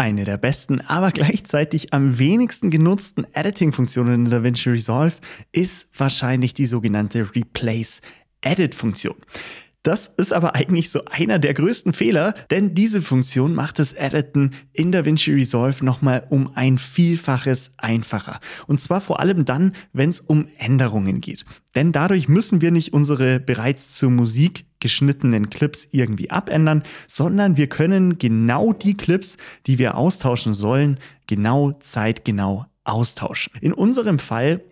Eine der besten, aber gleichzeitig am wenigsten genutzten Editing-Funktionen in DaVinci Resolve ist wahrscheinlich die sogenannte Replace-Edit-Funktion. Das ist aber eigentlich so einer der größten Fehler, denn diese Funktion macht das Editen in DaVinci Resolve nochmal um ein Vielfaches einfacher. Und zwar vor allem dann, wenn es um Änderungen geht. Denn dadurch müssen wir nicht unsere bereits zur Musik geschnittenen Clips irgendwie abändern, sondern wir können genau die Clips, die wir austauschen sollen, genau zeitgenau austauschen. In unserem Fall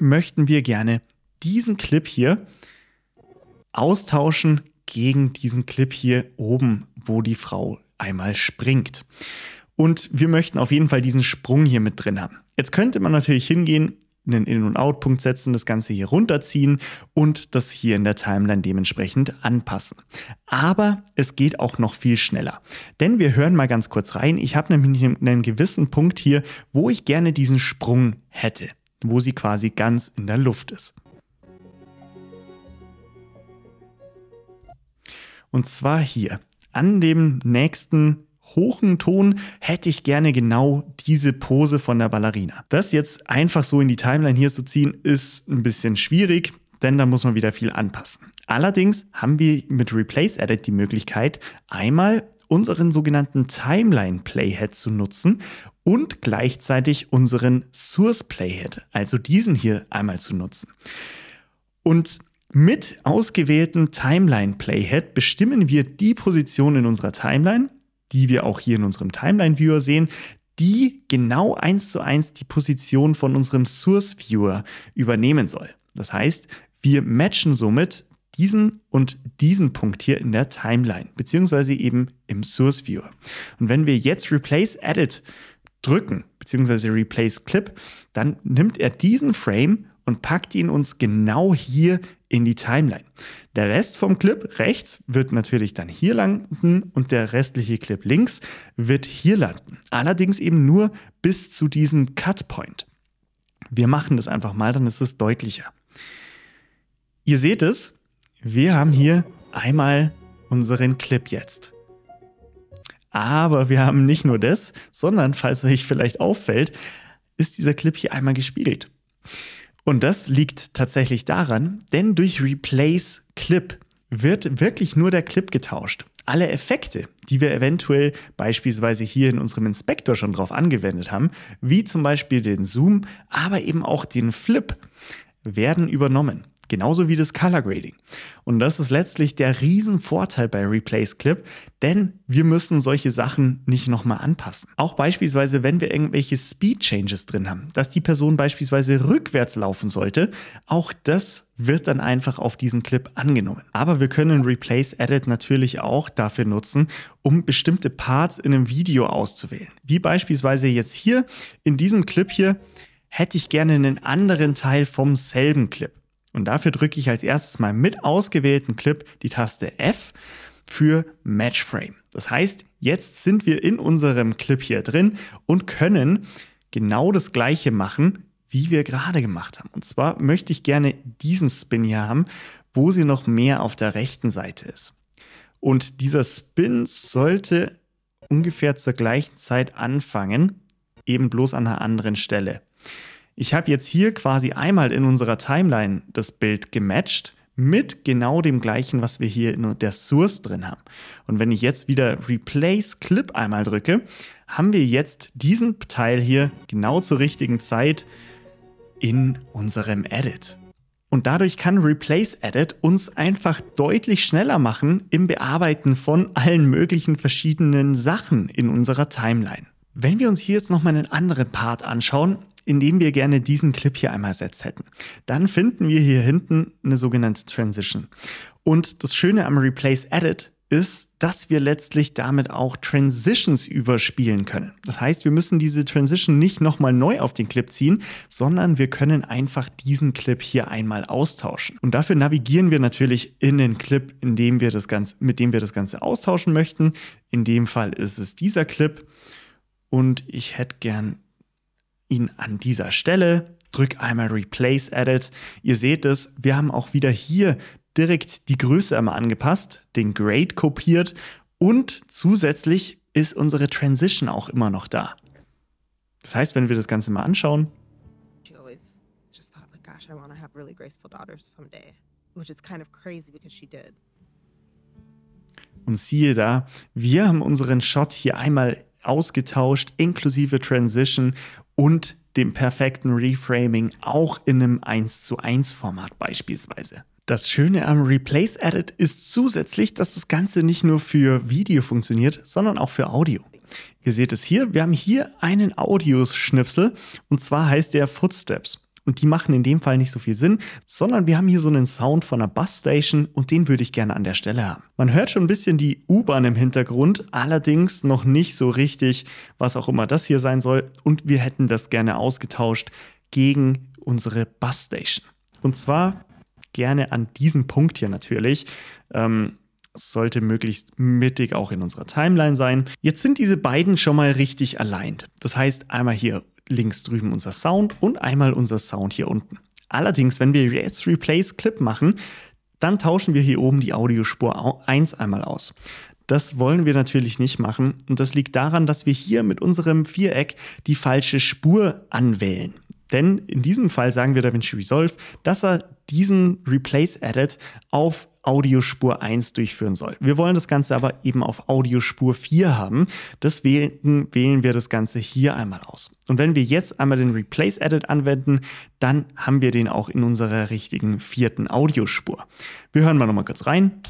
möchten wir gerne diesen Clip hier austauschen gegen diesen Clip hier oben, wo die Frau einmal springt. Und wir möchten auf jeden Fall diesen Sprung hier mit drin haben. Jetzt könnte man natürlich hingehen einen In- und Out-Punkt setzen, das Ganze hier runterziehen und das hier in der Timeline dementsprechend anpassen. Aber es geht auch noch viel schneller. Denn wir hören mal ganz kurz rein. Ich habe nämlich einen gewissen Punkt hier, wo ich gerne diesen Sprung hätte, wo sie quasi ganz in der Luft ist. Und zwar hier an dem nächsten hohen Ton hätte ich gerne genau diese Pose von der Ballerina. Das jetzt einfach so in die Timeline hier zu ziehen, ist ein bisschen schwierig, denn da muss man wieder viel anpassen. Allerdings haben wir mit Replace Edit die Möglichkeit, einmal unseren sogenannten Timeline Playhead zu nutzen und gleichzeitig unseren Source Playhead, also diesen hier einmal zu nutzen. Und mit ausgewählten Timeline Playhead bestimmen wir die Position in unserer Timeline, die wir auch hier in unserem Timeline-Viewer sehen, die genau eins zu eins die Position von unserem Source-Viewer übernehmen soll. Das heißt, wir matchen somit diesen und diesen Punkt hier in der Timeline, beziehungsweise eben im Source Viewer. Und wenn wir jetzt Replace Edit drücken, beziehungsweise Replace Clip, dann nimmt er diesen Frame und packt ihn uns genau hier in die Timeline. Der Rest vom Clip rechts wird natürlich dann hier landen und der restliche Clip links wird hier landen. Allerdings eben nur bis zu diesem Cutpoint. Wir machen das einfach mal, dann ist es deutlicher. Ihr seht es, wir haben hier einmal unseren Clip jetzt. Aber wir haben nicht nur das, sondern falls euch vielleicht auffällt, ist dieser Clip hier einmal gespiegelt. Und das liegt tatsächlich daran, denn durch Replace Clip wird wirklich nur der Clip getauscht. Alle Effekte, die wir eventuell beispielsweise hier in unserem Inspektor schon drauf angewendet haben, wie zum Beispiel den Zoom, aber eben auch den Flip, werden übernommen. Genauso wie das Color Grading. Und das ist letztlich der Riesenvorteil bei Replace Clip, denn wir müssen solche Sachen nicht nochmal anpassen. Auch beispielsweise, wenn wir irgendwelche Speed Changes drin haben, dass die Person beispielsweise rückwärts laufen sollte, auch das wird dann einfach auf diesen Clip angenommen. Aber wir können Replace Edit natürlich auch dafür nutzen, um bestimmte Parts in einem Video auszuwählen. Wie beispielsweise jetzt hier in diesem Clip hier hätte ich gerne einen anderen Teil vom selben Clip. Und dafür drücke ich als erstes mal mit ausgewählten Clip die Taste F für Match Frame. Das heißt, jetzt sind wir in unserem Clip hier drin und können genau das gleiche machen, wie wir gerade gemacht haben. Und zwar möchte ich gerne diesen Spin hier haben, wo sie noch mehr auf der rechten Seite ist. Und dieser Spin sollte ungefähr zur gleichen Zeit anfangen, eben bloß an einer anderen Stelle. Ich habe jetzt hier quasi einmal in unserer Timeline das Bild gematcht mit genau dem gleichen, was wir hier in der Source drin haben. Und wenn ich jetzt wieder Replace Clip einmal drücke, haben wir jetzt diesen Teil hier genau zur richtigen Zeit in unserem Edit. Und dadurch kann Replace Edit uns einfach deutlich schneller machen im Bearbeiten von allen möglichen verschiedenen Sachen in unserer Timeline. Wenn wir uns hier jetzt nochmal einen anderen Part anschauen, in dem wir gerne diesen Clip hier einmal ersetzt hätten. Dann finden wir hier hinten eine sogenannte Transition. Und das Schöne am Replace Edit ist, dass wir letztlich damit auch Transitions überspielen können. Das heißt, wir müssen diese Transition nicht nochmal neu auf den Clip ziehen, sondern wir können einfach diesen Clip hier einmal austauschen. Und dafür navigieren wir natürlich in den Clip, in dem wir das Ganze, mit dem wir das Ganze austauschen möchten. In dem Fall ist es dieser Clip. Und ich hätte gern ihn an dieser Stelle, drück einmal Replace Edit. Ihr seht es, wir haben auch wieder hier direkt die Größe einmal angepasst, den Grade kopiert und zusätzlich ist unsere Transition auch immer noch da. Das heißt, wenn wir das Ganze mal anschauen. Und siehe da, wir haben unseren Shot hier einmal ausgetauscht, inklusive Transition und dem perfekten Reframing auch in einem 1 zu 1 Format beispielsweise. Das Schöne am Replace Edit ist zusätzlich, dass das Ganze nicht nur für Video funktioniert, sondern auch für Audio. Ihr seht es hier, wir haben hier einen Audioschnipsel und zwar heißt der Footsteps. Und die machen in dem Fall nicht so viel Sinn, sondern wir haben hier so einen Sound von einer Busstation und den würde ich gerne an der Stelle haben. Man hört schon ein bisschen die U-Bahn im Hintergrund, allerdings noch nicht so richtig, was auch immer das hier sein soll. Und wir hätten das gerne ausgetauscht gegen unsere Busstation. Und zwar gerne an diesem Punkt hier natürlich. Ähm, sollte möglichst mittig auch in unserer Timeline sein. Jetzt sind diese beiden schon mal richtig aligned. Das heißt, einmal hier links drüben unser Sound und einmal unser Sound hier unten. Allerdings, wenn wir jetzt Replace Clip machen, dann tauschen wir hier oben die Audiospur 1 einmal aus. Das wollen wir natürlich nicht machen und das liegt daran, dass wir hier mit unserem Viereck die falsche Spur anwählen. Denn in diesem Fall sagen wir DaVinci Resolve, dass er diesen Replace-Edit auf Audiospur 1 durchführen soll. Wir wollen das Ganze aber eben auf Audiospur 4 haben. Deswegen wählen wir das Ganze hier einmal aus. Und wenn wir jetzt einmal den Replace Edit anwenden, dann haben wir den auch in unserer richtigen vierten Audiospur. Wir hören mal nochmal kurz rein.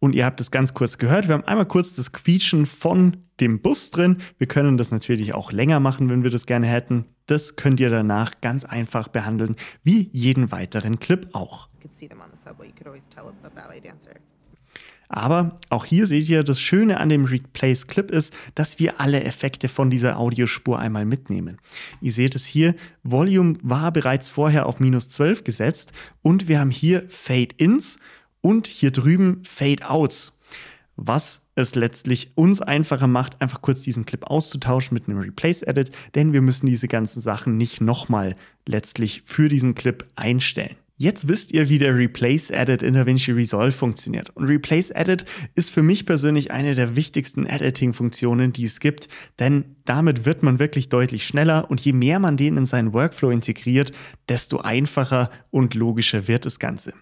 Und ihr habt es ganz kurz gehört. Wir haben einmal kurz das Quietschen von dem Bus drin. Wir können das natürlich auch länger machen, wenn wir das gerne hätten. Das könnt ihr danach ganz einfach behandeln, wie jeden weiteren Clip auch. Aber auch hier seht ihr, das Schöne an dem Replace Clip ist, dass wir alle Effekte von dieser Audiospur einmal mitnehmen. Ihr seht es hier, Volume war bereits vorher auf minus 12 gesetzt und wir haben hier Fade-Ins und hier drüben Fade-Outs was es letztlich uns einfacher macht, einfach kurz diesen Clip auszutauschen mit einem Replace-Edit, denn wir müssen diese ganzen Sachen nicht nochmal letztlich für diesen Clip einstellen. Jetzt wisst ihr, wie der Replace Edit in DaVinci Resolve funktioniert. Und Replace Edit ist für mich persönlich eine der wichtigsten Editing-Funktionen, die es gibt, denn damit wird man wirklich deutlich schneller und je mehr man den in seinen Workflow integriert, desto einfacher und logischer wird das Ganze.